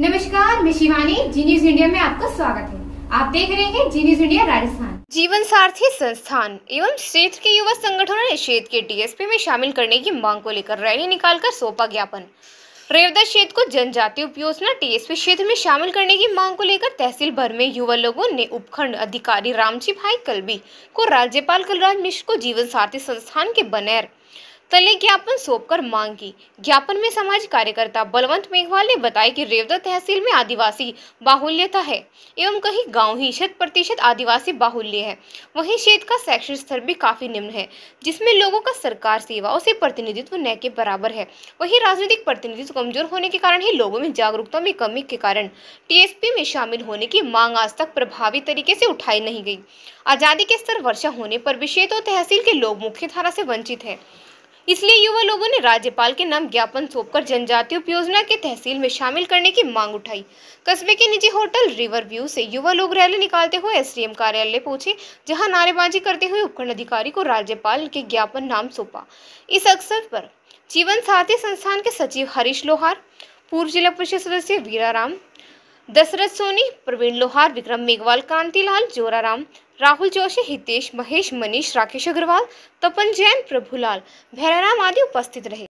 नमस्कार मैं शिवानी जी news India में आपका स्वागत है आप देख रहे हैं जी न्यूज इंडिया राजस्थान जीवन सारथी संस्थान एवं क्षेत्र के युवा संगठनों ने क्षेत्र के डीएसपी में शामिल करने की मांग को लेकर रैली निकालकर सौंपा ज्ञापन रेवदा क्षेत्र को जनजातीय उप योजना टीएसपी क्षेत्र में शामिल करने की मांग को लेकर तहसील भर में युवा लोगों ने उपखंड अधिकारी रामजी भाई कलबी को राज्यपाल कलराज मिश्र को जीवन सारथी संस्थान के बनैर तले ज्ञापन सौंप कर मांग की ज्ञापन में समाज कार्यकर्ता बलवंत मेघवाल ने बताया कि रेवदा तहसील में आदिवासी बाहुल्यता है एवं कहीं गांव ही शत प्रतिशत आदिवासी बाहुल्य है वहीं क्षेत्र का शैक्षणिक स्तर भी काफी निम्न है जिसमें लोगों का सरकार सेवाओं से प्रतिनिधित्व न के बराबर है वही राजनीतिक प्रतिनिधित्व कमजोर होने के कारण ही लोगों में जागरूकता में कमी के कारण टीएसपी में शामिल होने की मांग आज तक प्रभावी तरीके से उठाई नहीं गई आजादी के स्तर वर्षा होने पर विषय तो और तहसील के लोग मुख्य धारा से वंचित है इसलिए युवा लोगों ने राज्यपाल के नाम ज्ञापन सौंपकर जनजातीय उपयोजना के तहसील में शामिल करने की मांग उठाई कस्बे के निजी होटल रिवर व्यू से युवा लोग रैली निकालते हुए एसडीएम कार्यालय पहुंचे जहां नारेबाजी करते हुए उपखंड अधिकारी को राज्यपाल के ज्ञापन नाम सौंपा इस अवसर पर जीवन साथी संस्थान के सचिव हरीश लोहार पूर्व जिला परिषद सदस्य वीराराम दशरथ सोनी प्रवीण लोहार विक्रम मेघवाल कांतिलाल जोराराम राहुल जोशी हितेश महेश मनीष राकेश अग्रवाल तपन जैन प्रभुलाल भैराराम आदि उपस्थित रहे